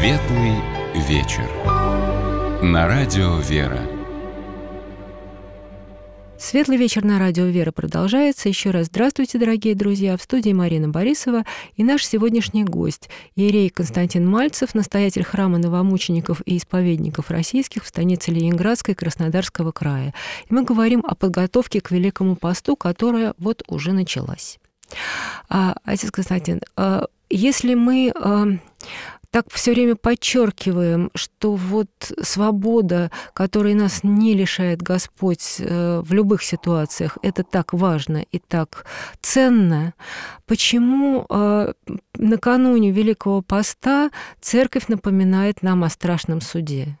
Светлый вечер. На радио Вера. Светлый вечер на радио Вера продолжается. Еще раз здравствуйте, дорогие друзья. В студии Марина Борисова и наш сегодняшний гость Ерей Константин Мальцев, настоятель храма новомучеников и исповедников российских в станице Ленинградской Краснодарского края. И мы говорим о подготовке к Великому посту, которая вот уже началась. А, отец Константин, а, если мы а, так все время подчеркиваем, что вот свобода, которой нас не лишает Господь э, в любых ситуациях, это так важно и так ценно. Почему э, накануне Великого Поста церковь напоминает нам о страшном суде?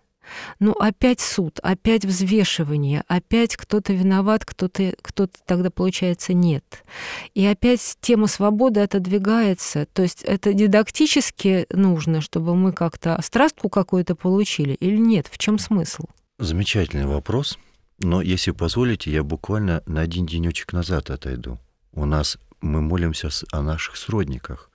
Ну, опять суд, опять взвешивание, опять кто-то виноват, кто-то кто -то тогда, получается, нет. И опять тема свободы отодвигается. То есть это дидактически нужно, чтобы мы как-то страстку какую-то получили или нет? В чем смысл? Замечательный вопрос. Но, если позволите, я буквально на один денечек назад отойду. У нас мы молимся о наших сродниках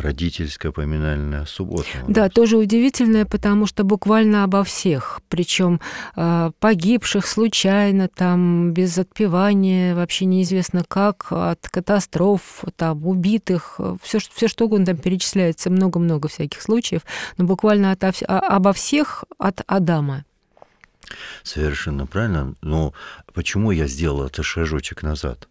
родительская поминальная суббота. Да, тоже удивительное потому что буквально обо всех, причем э, погибших случайно, там без отпевания, вообще неизвестно как, от катастроф, там убитых, все, все что угодно там перечисляется, много-много всяких случаев, но буквально от, обо всех от Адама. Совершенно правильно. Но почему я сделал этот шажочек назад?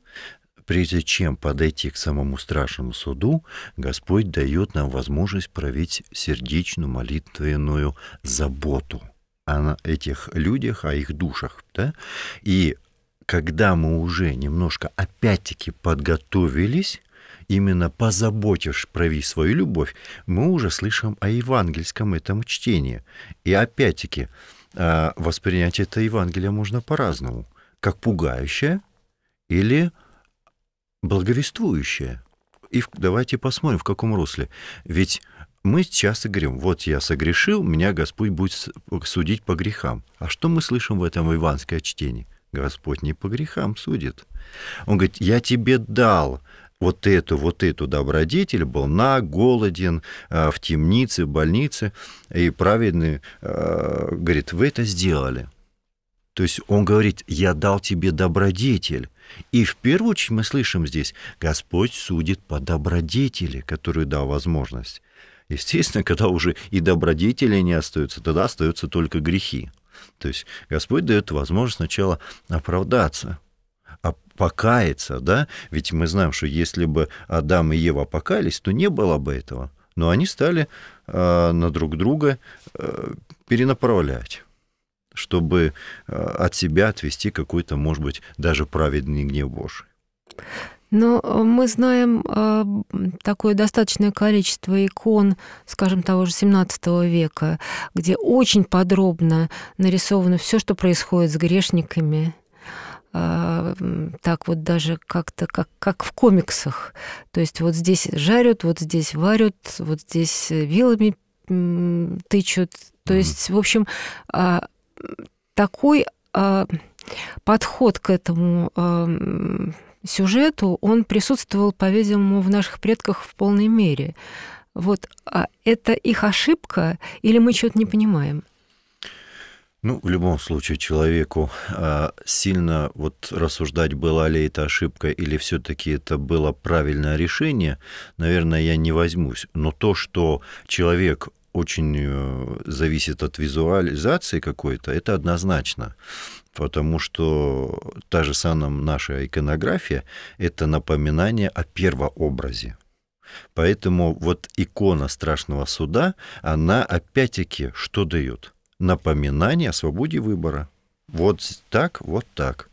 прежде чем подойти к самому страшному суду, Господь дает нам возможность проявить сердечную молитвенную заботу о этих людях, о их душах. Да? И когда мы уже немножко опять-таки подготовились, именно позаботившись проявить свою любовь, мы уже слышим о евангельском этом чтении. И опять-таки а, воспринять это Евангелие можно по-разному, как пугающее или благовествующее. И давайте посмотрим, в каком русле. Ведь мы часто говорим, вот я согрешил, меня Господь будет судить по грехам. А что мы слышим в этом иванское чтение Господь не по грехам судит. Он говорит, я тебе дал вот эту, вот эту добродетель, был на, голоден, э, в темнице, в больнице, и праведный э, говорит, вы это сделали. То есть он говорит, я дал тебе добродетель, и в первую очередь мы слышим здесь, Господь судит по добродетели, которую дал возможность. Естественно, когда уже и добродетели не остаются, тогда остаются только грехи. То есть Господь дает возможность сначала оправдаться, покаяться, да? Ведь мы знаем, что если бы Адам и Ева покаялись, то не было бы этого. Но они стали э, на друг друга э, перенаправлять чтобы э, от себя отвести какой-то, может быть, даже праведный гнев Божий. Но ну, мы знаем э, такое достаточное количество икон, скажем, того же 17 века, где очень подробно нарисовано все, что происходит с грешниками, э, так вот даже как-то как, как в комиксах. То есть вот здесь жарят, вот здесь варят, вот здесь вилами тычут. То есть, в общем, а, такой а, подход к этому а, сюжету, он присутствовал, по-видимому, в наших предках в полной мере. Вот а это их ошибка или мы что-то не понимаем? Ну, в любом случае, человеку а, сильно вот рассуждать, была ли это ошибка или все-таки это было правильное решение, наверное, я не возьмусь. Но то, что человек очень э, зависит от визуализации какой-то, это однозначно. Потому что та же самая наша иконография – это напоминание о первообразе. Поэтому вот икона страшного суда, она опять-таки что дает? Напоминание о свободе выбора. Вот так, вот так.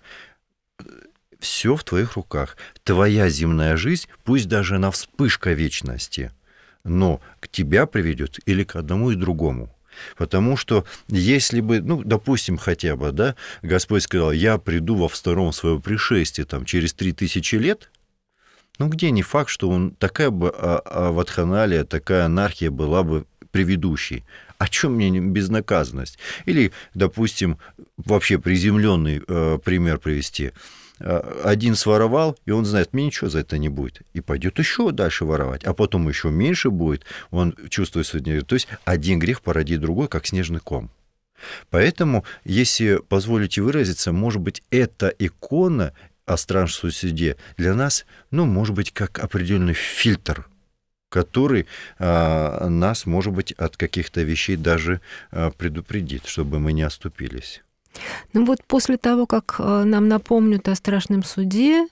Все в твоих руках. Твоя земная жизнь, пусть даже на вспышка вечности – но к тебя приведет или к одному и другому. Потому что если бы, ну, допустим, хотя бы, да, Господь сказал, я приду во втором Своего пришествии, там, через три тысячи лет, ну, где не факт, что он такая бы а, а, ватханалия, такая анархия была бы предыдущей. О чем мне безнаказанность? Или, допустим, вообще приземленный э, пример привести – Э, один своровал, и он знает, мне ничего за это не будет. И пойдет еще дальше воровать, а потом еще меньше будет, он чувствует сегодня. То есть один грех породит другой, как снежный ком. Поэтому, если позволите выразиться, может быть, эта икона о странном суде для нас, ну, может быть, как определенный фильтр – который а, нас, может быть, от каких-то вещей даже а, предупредит, чтобы мы не оступились. Ну вот после того, как э, нам напомнят о страшном суде,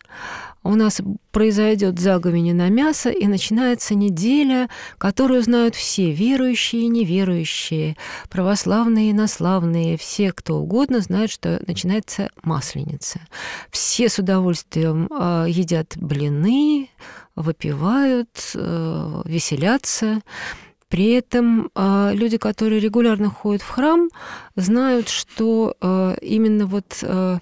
у нас произойдет заговение на мясо, и начинается неделя, которую знают все, верующие и неверующие, православные и наславные, все, кто угодно, знают, что начинается масленица. Все с удовольствием э, едят блины, выпивают, э, веселятся. При этом э, люди, которые регулярно ходят в храм, знают, что э, именно вот э,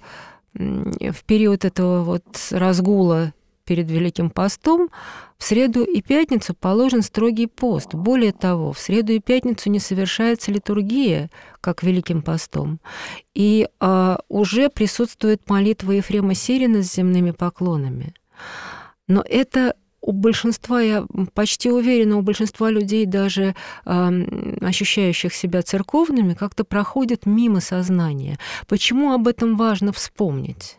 в период этого вот разгула перед Великим постом, в среду и пятницу положен строгий пост. Более того, в среду и пятницу не совершается литургия, как Великим постом. И а, уже присутствует молитва Ефрема Сирина с земными поклонами. Но это у большинства, я почти уверена, у большинства людей, даже э, ощущающих себя церковными, как-то проходит мимо сознания. Почему об этом важно вспомнить?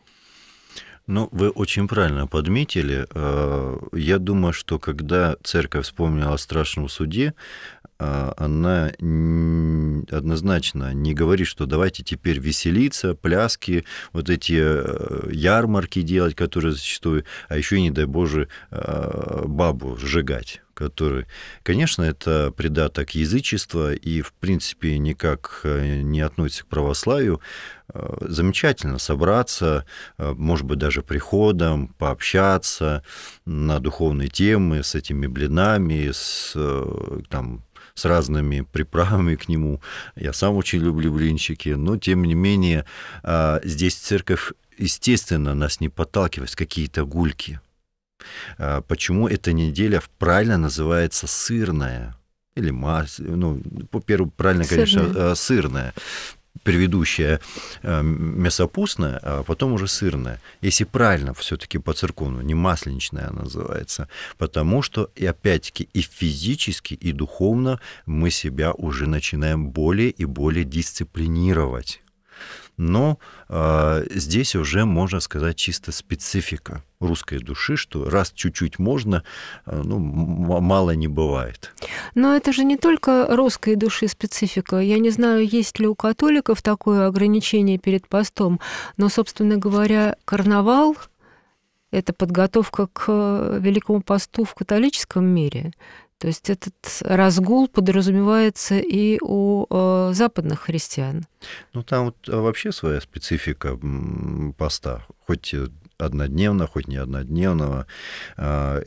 Ну, вы очень правильно подметили. Э, я думаю, что когда церковь вспомнила о страшном суде, а, она однозначно не говорит, что давайте теперь веселиться, пляски, вот эти э, ярмарки делать, которые зачастую, а еще, не дай Боже, а, бабу сжигать который, конечно, это предаток язычества и, в принципе, никак э, не относится к православию. Э, замечательно собраться, может быть, даже приходом, пообщаться на духовные темы с этими блинами, с там, с разными приправами к нему. Я сам очень люблю блинчики, но тем не менее а, здесь церковь, естественно, нас не подталкивает какие-то гульки. А, почему эта неделя правильно называется сырная? или мас, ну, по-первому, правильно, сырная. конечно, сырная. А, предыдущая э, мясопустная, а потом уже сырная. Если правильно, все-таки по церковному, не масленичная она называется. Потому что, и опять-таки, и физически, и духовно мы себя уже начинаем более и более дисциплинировать но э, здесь уже, можно сказать, чисто специфика русской души, что раз чуть-чуть можно, э, ну, мало не бывает. Но это же не только русской души специфика. Я не знаю, есть ли у католиков такое ограничение перед постом, но, собственно говоря, карнавал – это подготовка к э, Великому посту в католическом мире. То есть этот разгул подразумевается и у э, западных христиан. Ну там вот э, вообще своя специфика поста, хоть э, однодневно, хоть не однодневного. И а,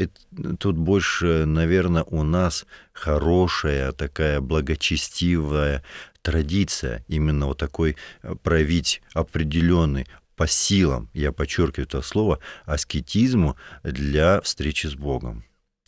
тут больше, наверное, у нас хорошая такая благочестивая традиция именно вот такой э, проявить определенный по силам, я подчеркиваю это слово, аскетизму для встречи с Богом.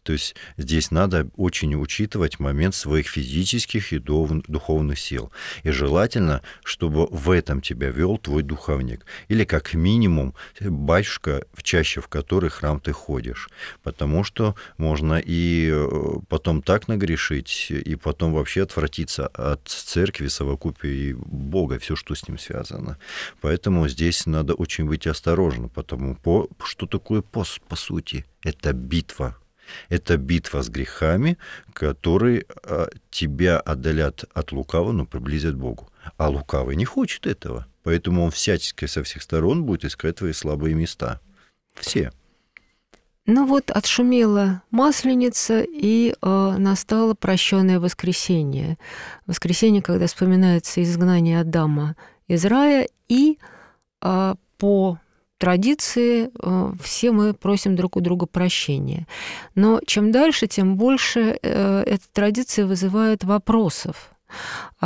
То есть здесь надо очень учитывать момент своих физических и духовных сил. И желательно, чтобы в этом тебя вел твой духовник. Или как минимум э, батюшка, в чаще в который храм ты ходишь. Потому что можно и э, потом так нагрешить, и потом вообще отвратиться от церкви, совокупия и Бога, все, что с ним связано. Поэтому здесь надо очень быть осторожным, потому что такое пост, по сути? Это битва это битва с грехами, которые а, тебя отдалят от лукавого, но приблизят Богу. А лукавый не хочет этого. Поэтому он всячески со всех сторон будет искать твои слабые места. Все. Ну вот отшумела масленица, и э, настало прощенное воскресенье. Воскресенье, когда вспоминается изгнание Адама из рая, и э, по традиции э, все мы просим друг у друга прощения. Но чем дальше, тем больше э, эта традиция вызывает вопросов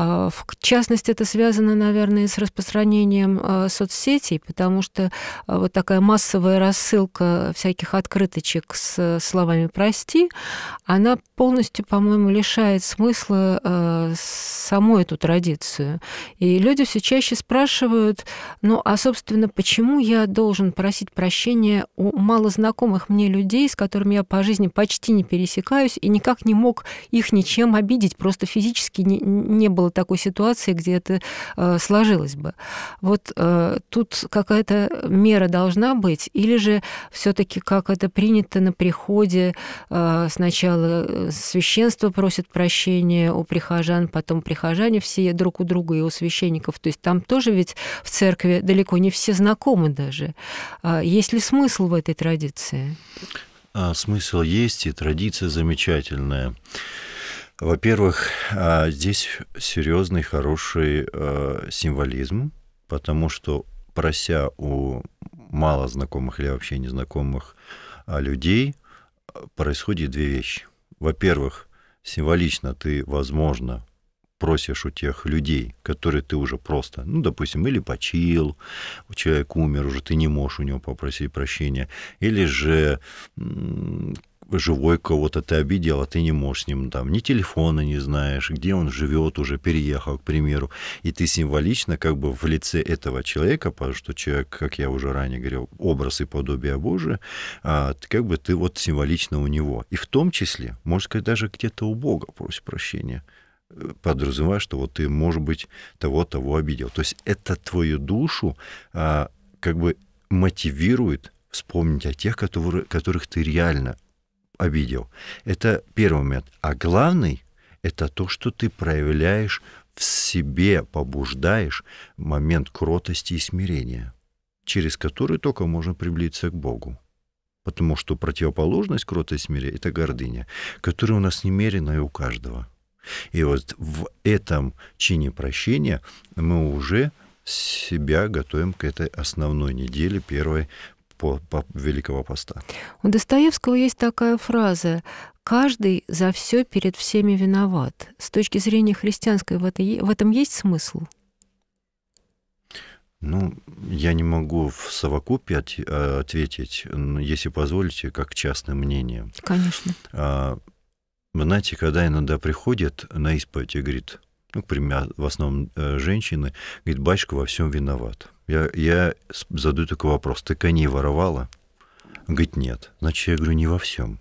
а, в частности, это связано, наверное, с распространением а, соцсетей, потому что а, вот такая массовая рассылка всяких открыточек с э, словами «прости», она полностью, по-моему, лишает смысла саму эту традицию. И люди все чаще спрашивают, ну, а, собственно, почему я должен просить прощения у малознакомых мне людей, с которыми я по жизни почти не пересекаюсь и никак не мог их ничем обидеть, просто физически не, не было было такой ситуации, где это э, сложилось бы. Вот э, тут какая-то мера должна быть, или же все-таки как это принято на приходе, э, сначала священство просит прощения у прихожан, потом прихожане все друг у друга и у священников. То есть там тоже ведь в церкви далеко не все знакомы даже. А есть ли смысл в этой традиции? А, смысл есть, и традиция замечательная. Во-первых, а, здесь серьезный, хороший а, символизм, потому что, прося у мало знакомых или вообще незнакомых а, людей, происходит две вещи. Во-первых, символично ты, возможно, просишь у тех людей, которые ты уже просто, ну, допустим, или почил, человек умер уже, ты не можешь у него попросить прощения, или же живой кого-то ты обидел, а ты не можешь с ним там ни телефона не знаешь, где он живет уже, переехал, к примеру, и ты символично как бы в лице этого человека, потому что человек, как я уже ранее говорил, образ и подобие Божие, а, как бы ты вот символично у него. И в том числе, можно сказать, даже где-то у Бога просишь прощения э, подразумевая, что вот ты, может быть, того-того обидел. То есть это твою душу а, как бы мотивирует вспомнить о тех, которые, которых ты реально обидел. Это первый момент. А главный — это то, что ты проявляешь в себе, побуждаешь момент кротости и смирения, через который только можно приблизиться к Богу. Потому что противоположность кротости и смирения — это гордыня, которая у нас и у каждого. И вот в этом чине прощения мы уже себя готовим к этой основной неделе, первой по, по Великого Поста. У Достоевского есть такая фраза «Каждый за все перед всеми виноват». С точки зрения христианской в, это, в этом есть смысл? Ну, я не могу в совокупе от, э, ответить, если позволите, как частное мнение. Конечно. А, знаете, когда иногда приходит на исповедь и говорит, ну, к примеру, в основном э, женщины, говорит, батюшка во всем виноват. Я, я задаю такой вопрос. Ты коней воровала? Он говорит, нет. Значит, я говорю, не во всем.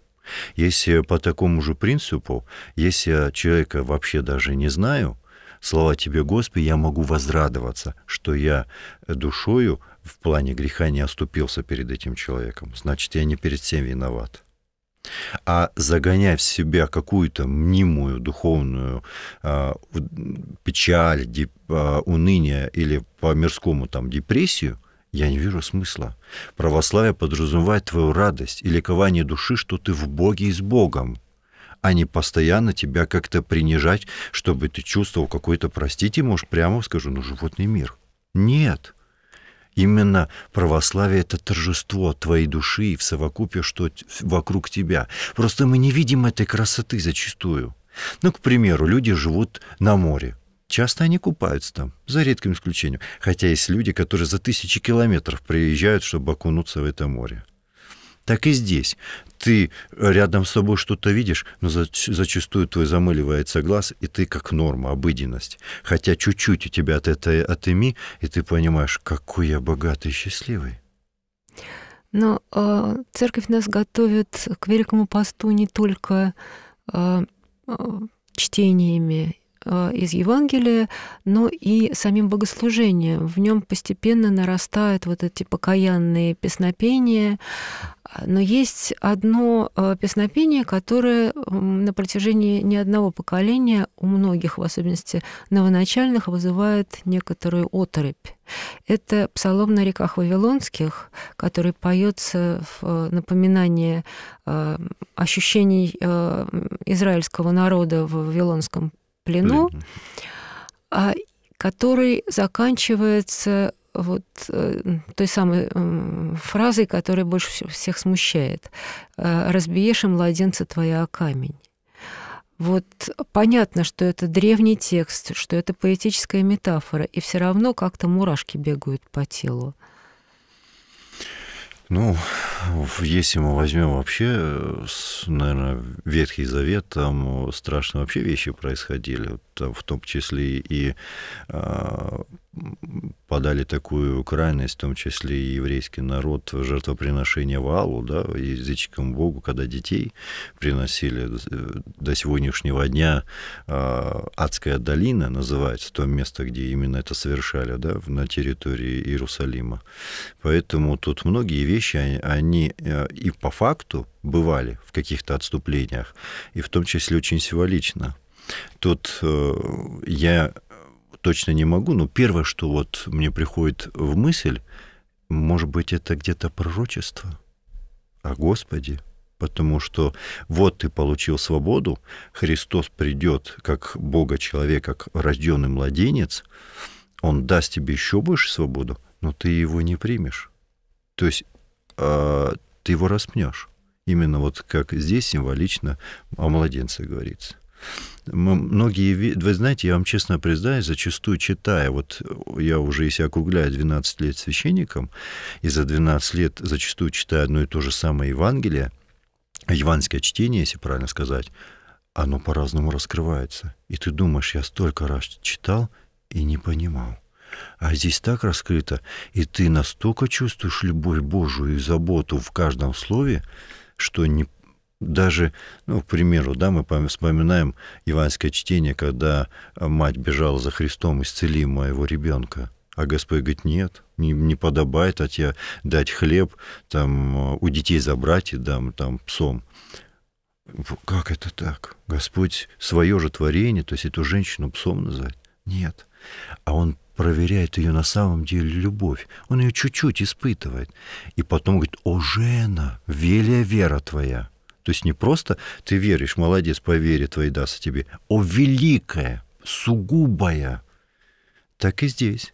Если по такому же принципу, если я человека вообще даже не знаю, слова Тебе, Господи, я могу возрадоваться, что я душою в плане греха не оступился перед этим человеком. Значит, я не перед всем виноват. А загоняя в себя какую-то мнимую духовную э, печаль, деп, э, уныние или по-мирскому там депрессию, я не вижу смысла. Православие подразумевает твою радость и ликование души, что ты в Боге и с Богом, а не постоянно тебя как-то принижать, чтобы ты чувствовал какой-то, простите, может, прямо скажу, ну, животный мир. Нет – Именно православие — это торжество твоей души в совокупе, что вокруг тебя. Просто мы не видим этой красоты зачастую. Ну, к примеру, люди живут на море. Часто они купаются там, за редким исключением. Хотя есть люди, которые за тысячи километров приезжают, чтобы окунуться в это море. Так и здесь ты рядом с собой что-то видишь, но зачастую твой замыливается глаз, и ты как норма, обыденность. Хотя чуть-чуть у тебя от этой отыми, и ты понимаешь, какой я богатый и счастливый. Но ну, э, а, церковь нас готовит к Великому посту не только э, чтениями из Евангелия, но и самим богослужением. В нем постепенно нарастают вот эти покаянные песнопения, а, но есть одно э, песнопение, которое на протяжении не одного поколения у многих, в особенности новоначальных, вызывает некоторую оторопь. Это псалом на реках Вавилонских, который поется в э, напоминание э, ощущений израильского народа в Вавилонском плену, а, который заканчивается вот э, той самой фразой, которая больше всех смущает. Э, «Разбиешь и младенца твоя о камень». Вот понятно, что это древний текст, что это поэтическая метафора, и все равно как-то мурашки бегают по телу. Ну, если мы возьмем вообще, э, наверное, Ветхий Завет, там э, страшные вообще вещи происходили, там в том числе и э, подали такую крайность, в том числе и еврейский народ, жертвоприношение валу да, язычникам Богу, когда детей приносили э, до сегодняшнего дня э, Адская долина называется, то место, где именно это совершали, да, на территории Иерусалима. Поэтому тут многие вещи, они они э, и по факту бывали в каких-то отступлениях, и в том числе очень символично. Тут э, я точно не могу, но первое, что вот мне приходит в мысль, может быть, это где-то пророчество о Господе, потому что вот ты получил свободу, Христос придет как Бога человек, как рожденный младенец, он даст тебе еще больше свободу, но ты его не примешь. То есть а, ты его распнешь. Именно вот как здесь символично о младенце говорится. многие, вы знаете, я вам честно признаюсь, зачастую читая, вот я уже, если округляю 12 лет священником, и за 12 лет зачастую читаю одно и то же самое Евангелие, евангельское чтение, если правильно сказать, оно по-разному раскрывается. И ты думаешь, я столько раз читал и не понимал. А здесь так раскрыто, и ты настолько чувствуешь любовь Божию и заботу в каждом слове, что не даже, ну, к примеру, да, мы вспоминаем иванское чтение, когда мать бежала за Христом, исцели моего ребенка. А Господь говорит, нет, не, не подобает от тебя дать хлеб, там, у детей забрать и дам, там, псом. Как это так? Господь свое же творение, то есть эту женщину псом называет? Нет а он проверяет ее на самом деле любовь. Он ее чуть-чуть испытывает. И потом говорит, о, Жена, велия вера твоя. То есть не просто ты веришь, молодец, по вере твоей даст тебе, о, великая, сугубая. Так и здесь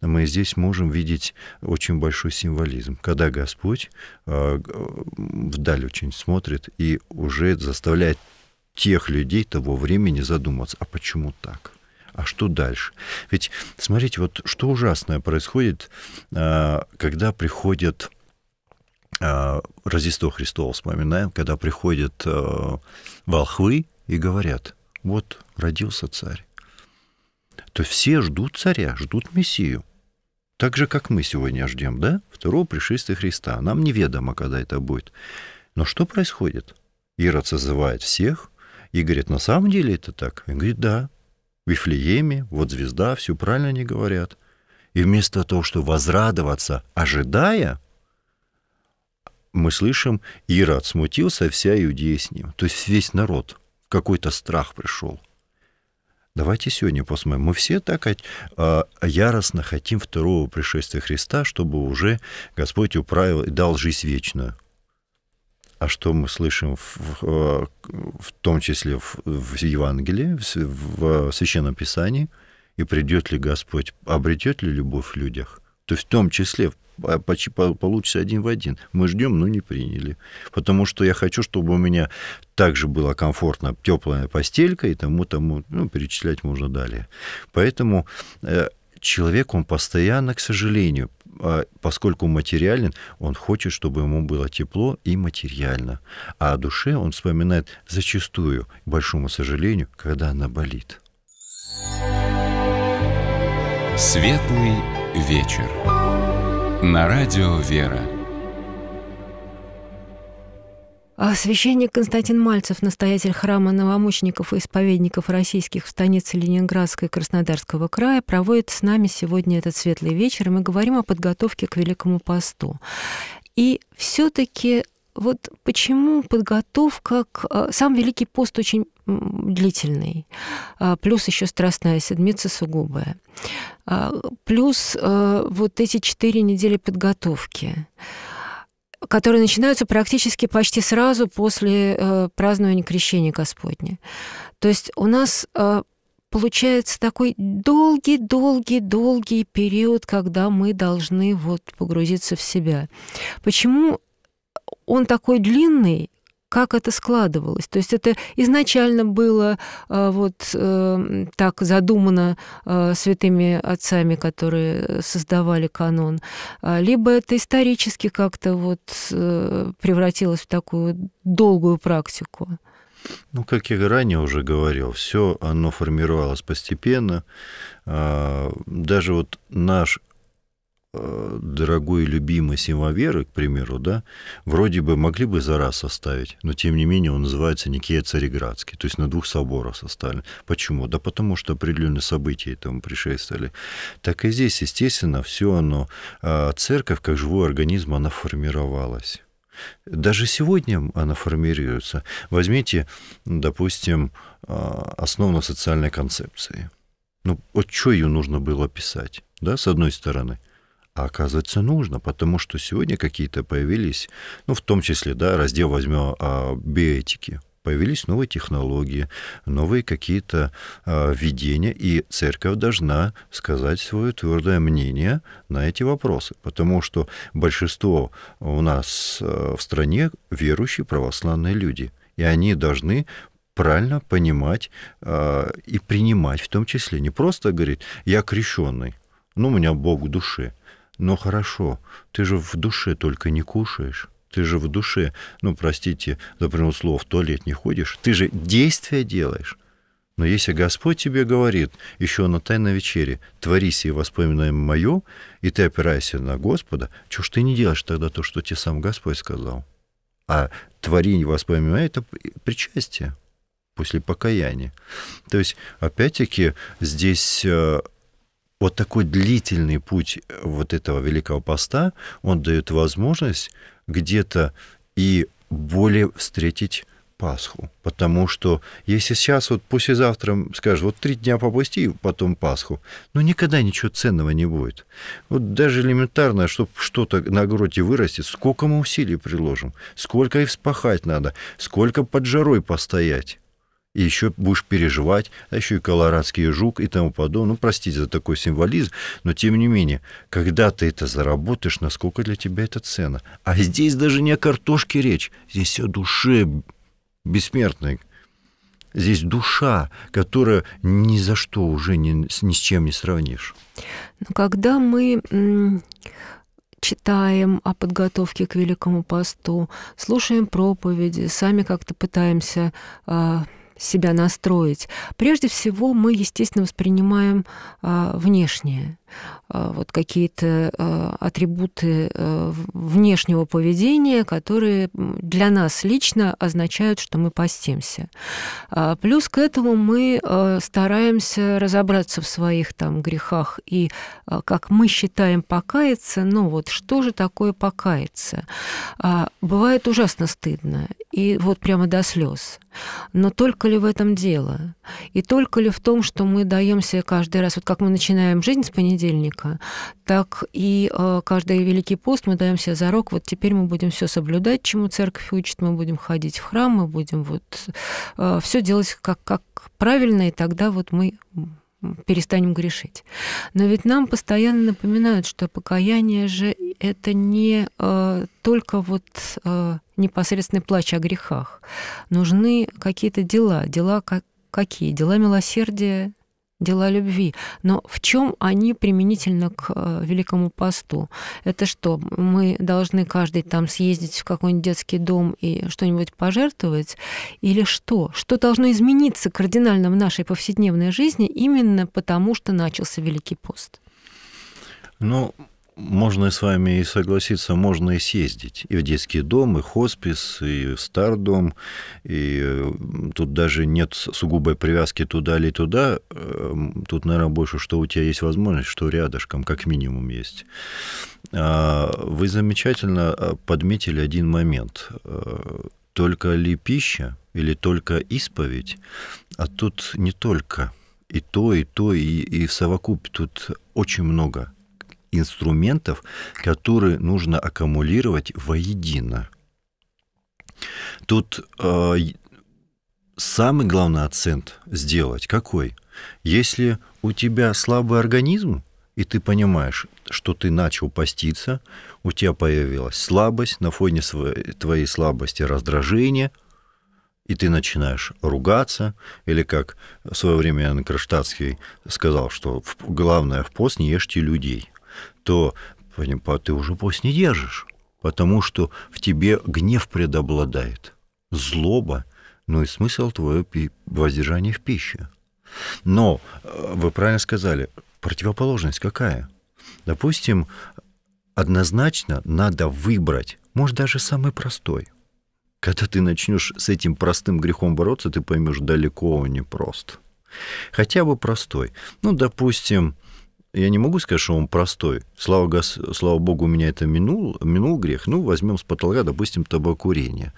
мы здесь можем видеть очень большой символизм, когда Господь э, вдаль очень смотрит и уже заставляет тех людей того времени задуматься, а почему так? а что дальше? Ведь смотрите, вот что ужасное происходит, а, когда приходят а, Рождество Христово вспоминаем, когда приходят а, волхвы и говорят, вот родился царь. То все ждут царя, ждут Мессию. Так же, как мы сегодня ждем, да? Второго пришествия Христа. Нам неведомо, когда это будет. Но что происходит? Ирод созывает всех и говорит, на самом деле это так? И говорит, да, Вифлееме, вот звезда, все правильно они говорят. И вместо того, чтобы возрадоваться, ожидая, мы слышим, Ирод смутился, вся Иудея с ним. То есть весь народ в какой-то страх пришел. Давайте сегодня посмотрим. Мы все так а, а, яростно хотим второго пришествия Христа, чтобы уже Господь управил и дал жизнь вечную а что мы слышим в, в, э, в том числе в, в Евангелии, в, в Священном Писании, и придет ли Господь, обретет ли любовь в людях. То есть в том числе а почти получится один в один. Мы ждем, но не приняли. Потому что я хочу, чтобы у меня также была комфортно теплая постелька и тому, тому, ну, перечислять можно далее. Поэтому э, человек, он постоянно, к сожалению, а, поскольку материален, он хочет, чтобы ему было тепло и материально. А о душе он вспоминает зачастую, к большому сожалению, когда она болит. Светлый вечер. На радио «Вера». А священник Константин Мальцев, настоятель храма новомучеников и исповедников российских в станице Ленинградской и Краснодарского края, проводит с нами сегодня этот светлый вечер. И мы говорим о подготовке к Великому посту. И все-таки вот почему подготовка к... А, сам Великий пост очень длительный, а, плюс еще страстная седмица сугубая, плюс вот эти четыре недели подготовки – которые начинаются практически почти сразу после э, празднования крещения Господня. То есть у нас э, получается такой долгий-долгий-долгий период, когда мы должны вот погрузиться в себя. Почему он такой длинный? как это складывалось. То есть это изначально было э, вот э, так задумано э, святыми отцами, которые создавали канон, а, либо это исторически как-то вот превратилось в такую долгую практику. Ну, как я ранее уже говорил, все оно формировалось постепенно. А, даже вот наш Э, дорогой и любимый символ веры, к примеру, да, вроде бы могли бы за раз составить, но тем не менее он называется Никея Цареградский, то есть на двух соборах составлен. Почему? Да потому что определенные события этому предшествовали. Так и здесь, естественно, все оно, а, церковь как живой организм, она формировалась. Даже сегодня она формируется. Возьмите, допустим, а, основно социальной концепции. Ну, вот что ее нужно было писать, да, с одной стороны. А оказывается, нужно, потому что сегодня какие-то появились, ну, в том числе, да, раздел возьмем а, биоэтики, появились новые технологии, новые какие-то а, видения, и церковь должна сказать свое твердое мнение на эти вопросы, потому что большинство у нас а, в стране верующие православные люди, и они должны правильно понимать а, и принимать, в том числе, не просто говорить «я крещенный», ну, у меня Бог в душе – но хорошо, ты же в душе только не кушаешь. Ты же в душе, ну, простите за прямое слово, в туалет не ходишь. Ты же действия делаешь. Но если Господь тебе говорит еще на тайной вечере, твори себе воспоминание мое, и ты опирайся на Господа, что ж ты не делаешь тогда то, что тебе сам Господь сказал? А твори воспоминание — это причастие после покаяния. То есть, опять-таки, здесь э, вот такой длительный путь э, вот этого Великого Поста, он дает возможность где-то и более встретить Пасху. Потому что если сейчас, вот послезавтра, и скажешь, вот три дня попусти, потом Пасху, ну никогда ничего ценного не будет. Вот даже элементарно, чтобы что-то на гроте вырастет, сколько мы усилий приложим, сколько и вспахать надо, сколько под жарой постоять и еще будешь переживать, а еще и колорадский жук и тому подобное. Ну, простите за такой символизм, но тем не менее, когда ты это заработаешь, насколько для тебя это цена. А здесь даже не о картошке речь, здесь о душе бессмертной. Здесь душа, которая ни за что уже ни, ни с чем не сравнишь. Но ну, когда мы читаем о подготовке к Великому посту, слушаем проповеди, сами как-то пытаемся а, себя настроить. Прежде всего мы, естественно, воспринимаем а, внешнее, а, вот какие-то а, атрибуты внешнего поведения, которые для нас лично означают, что мы постимся. Плюс к этому мы стараемся разобраться в своих там грехах и, как мы считаем, покаяться, но вот что же такое покаяться? Бывает ужасно стыдно и вот прямо до слез. Но только ли в этом дело? И только ли в том, что мы даемся каждый раз, вот как мы начинаем жизнь с понедельника, так и э, каждый Великий пост мы даемся себе зарок, вот теперь мы будем все соблюдать, чему церковь учит, мы будем ходить в храм, мы будем вот э, все делать как, как правильно, и тогда вот мы перестанем грешить. Но ведь нам постоянно напоминают, что покаяние же это не э, только вот э, непосредственный плач о грехах. Нужны какие-то дела. Дела как, какие? Дела милосердия, дела любви. Но в чем они применительно к э, Великому посту? Это что, мы должны каждый там съездить в какой-нибудь детский дом и что-нибудь пожертвовать? Или что? Что должно измениться кардинально в нашей повседневной жизни именно потому, что начался Великий пост? Ну, Но можно с вами и согласиться, можно и съездить. И в детский дом, и хоспис, и в стар И тут даже нет сугубой привязки туда или туда. Эм, тут, наверное, больше, что у тебя есть возможность, что рядышком, как минимум, есть. А, вы замечательно а, подметили один момент. Э, только ли пища или только исповедь? А тут не только. И то, и то, и, и в совокупе тут очень много – инструментов, которые нужно аккумулировать воедино. Тут э, самый главный акцент сделать какой? Если у тебя слабый организм, и ты понимаешь, что ты начал поститься, у тебя появилась слабость, на фоне своей, твоей слабости раздражение, и ты начинаешь ругаться, или как в свое время Ян сказал, что главное в пост не ешьте людей – то ты уже пост не держишь, потому что в тебе гнев предобладает, злоба, ну и смысл твоего воздержания в пище. Но э, вы правильно сказали, противоположность какая? Допустим, однозначно надо выбрать, может, даже самый простой. Когда ты начнешь с этим простым грехом бороться, ты поймешь, далеко он не прост. Хотя бы простой. Ну, допустим, я не могу сказать, что он простой. Слава, гос... Слава богу, у меня это минул, минул грех. Ну, возьмем с потолка, допустим, табакурение.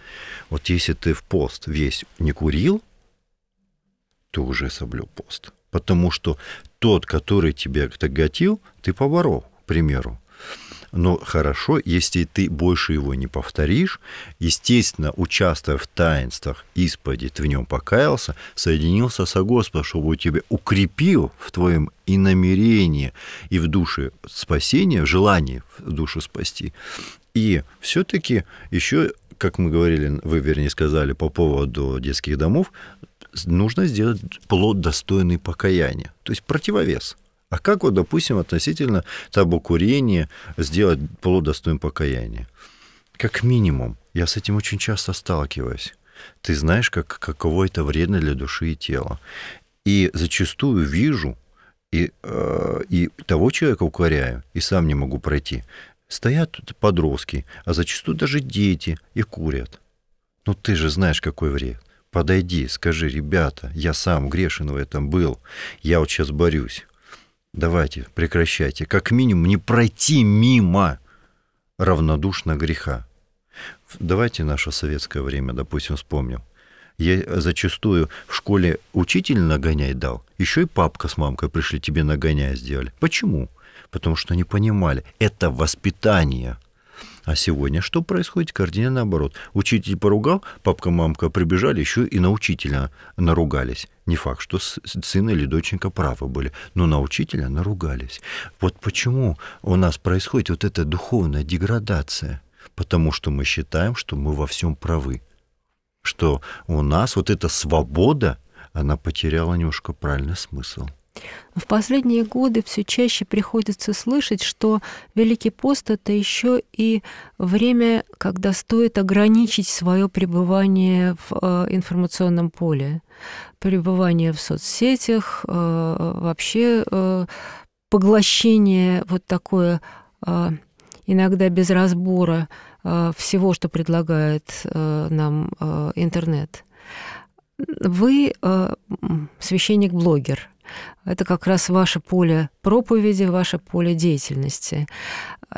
Вот если ты в пост весь не курил, ты уже соблюл пост. Потому что тот, который тебя тяготил, ты поборол, к примеру. Но хорошо, если ты больше его не повторишь, естественно, участвуя в таинствах исповеди, ты в нем покаялся, соединился со Господом, чтобы он тебя укрепил в твоем и намерении, и в душе спасения, в желании душу спасти. И все-таки еще, как мы говорили, вы, вернее, сказали по поводу детских домов, нужно сделать плод достойный покаяния, то есть противовес – а как вот, допустим, относительно табакурения сделать плодостойным покаяния? Как минимум, я с этим очень часто сталкиваюсь. Ты знаешь, как, каково это вредно для души и тела. И зачастую вижу и, э, и того человека укоряю, и сам не могу пройти. Стоят тут подростки, а зачастую даже дети, и курят. Ну ты же знаешь, какой вред. Подойди, скажи, ребята, я сам грешен в этом был, я вот сейчас борюсь. Давайте, прекращайте. Как минимум не пройти мимо равнодушно греха. Давайте наше советское время, допустим, вспомним. Я зачастую в школе учитель нагоняй дал, еще и папка с мамкой пришли, тебе нагоняй сделали. Почему? Потому что не понимали. Это воспитание – а сегодня что происходит? Кардинально наоборот. Учитель поругал, папка-мамка прибежали, еще и на учителя наругались. Не факт, что сын или доченька правы были, но на учителя наругались. Вот почему у нас происходит вот эта духовная деградация. Потому что мы считаем, что мы во всем правы. Что у нас вот эта свобода, она потеряла немножко правильный смысл. В последние годы все чаще приходится слышать, что Великий пост — это еще и время, когда стоит ограничить свое пребывание в э, информационном поле, пребывание в соцсетях, э, вообще э, поглощение вот такое иногда без разбора всего, что предлагает нам интернет. Вы священник-блогер — это как раз ваше поле проповеди, ваше поле деятельности.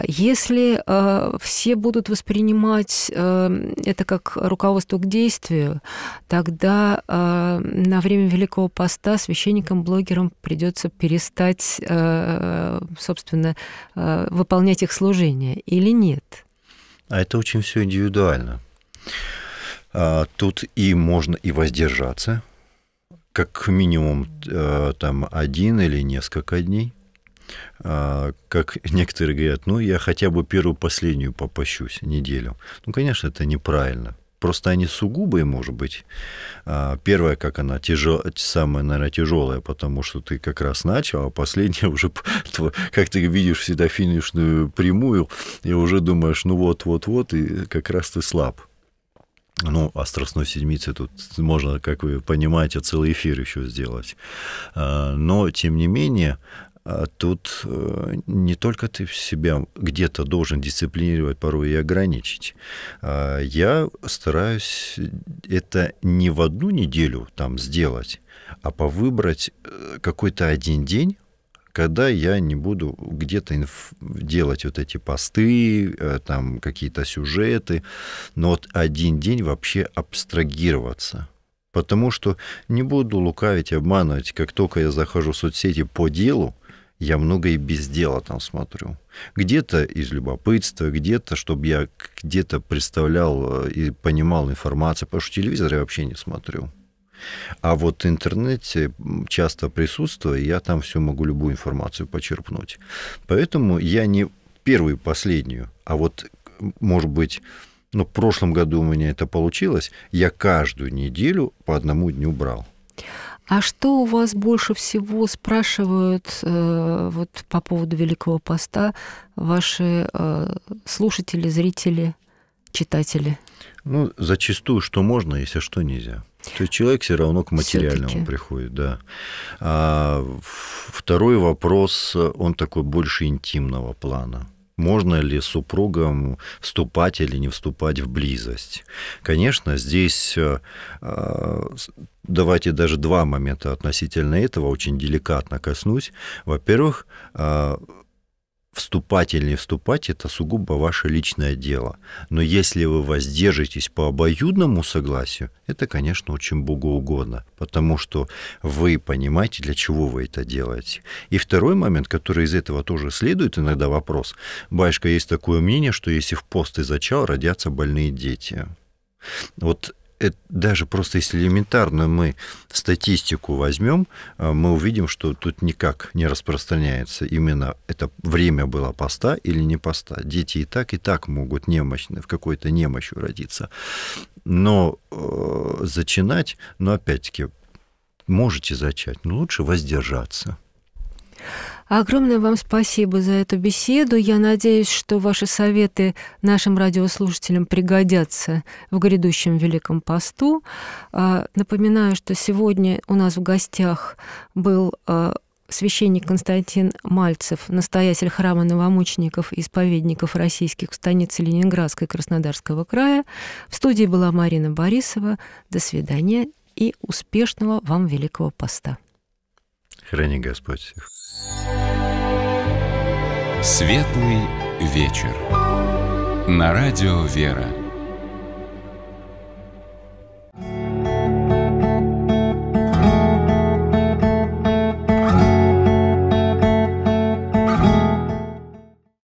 Если э, все будут воспринимать э, это как руководство к действию, тогда э, на время Великого Поста священникам, блогерам придется перестать, э, собственно, э, выполнять их служение или нет? А это очень все индивидуально. А тут и можно и воздержаться как минимум э, там один или несколько дней. Э, как некоторые говорят, ну я хотя бы первую последнюю попощусь неделю. Ну, конечно, это неправильно. Просто они сугубые, может быть. Э, первая, как она, тяжел... самая, наверное, тяжелая, потому что ты как раз начал, а последняя уже, как ты видишь всегда финишную прямую, и уже думаешь, ну вот-вот-вот, и как раз ты слаб. Ну, о страстной седмице тут можно, как вы понимаете, целый эфир еще сделать. А, но, тем не менее, а, тут э, не только ты себя где-то должен дисциплинировать, порой и ограничить. А, я стараюсь это не в одну неделю там сделать, а повыбрать э, какой-то один день, когда я не буду где-то инф... делать вот эти посты, э, там какие-то сюжеты, но вот один день вообще абстрагироваться. Потому что не буду лукавить, обманывать. Как только я захожу в соцсети по делу, я много и без дела там смотрю. Где-то из любопытства, где-то, чтобы я где-то представлял э, и понимал информацию, потому что телевизор я вообще не смотрю. А вот в интернете часто присутствую, я там все могу любую информацию почерпнуть. Поэтому я не первую последнюю, а вот, может быть, ну, в прошлом году у меня это получилось, я каждую неделю по одному дню брал. А что у вас больше всего спрашивают э, вот по поводу Великого Поста ваши э, слушатели, зрители, читатели? Ну, зачастую, что можно, если что нельзя. То есть человек все равно к материальному Все-таки. приходит, да. А второй вопрос, он такой больше интимного плана. Можно ли супругам вступать или не вступать в близость? Конечно, здесь э, давайте даже два момента относительно этого очень деликатно коснусь. Во-первых, э, вступать или не вступать, это сугубо ваше личное дело. Но если вы воздержитесь по обоюдному согласию, это, конечно, очень богоугодно, потому что вы понимаете, для чего вы это делаете. И второй момент, который из этого тоже следует, иногда вопрос. Баешка, есть такое мнение, что если в пост и зачал родятся больные дети. Вот это даже просто если элементарную мы статистику возьмем, э, мы увидим, что тут никак не распространяется именно это время было поста или не поста. Дети и так, и так могут немощны, в какой-то немощью родиться. Но э, зачинать, но ну, опять-таки, можете зачать, но лучше воздержаться. Огромное вам спасибо за эту беседу. Я надеюсь, что ваши советы нашим радиослушателям пригодятся в грядущем Великом посту. А, напоминаю, что сегодня у нас в гостях был а, священник Константин Мальцев, настоятель храма новомучеников и исповедников российских в станице Ленинградской Краснодарского края. В студии была Марина Борисова. До свидания и успешного вам Великого Поста. Храни Господь всех. Светлый вечер. На радио «Вера».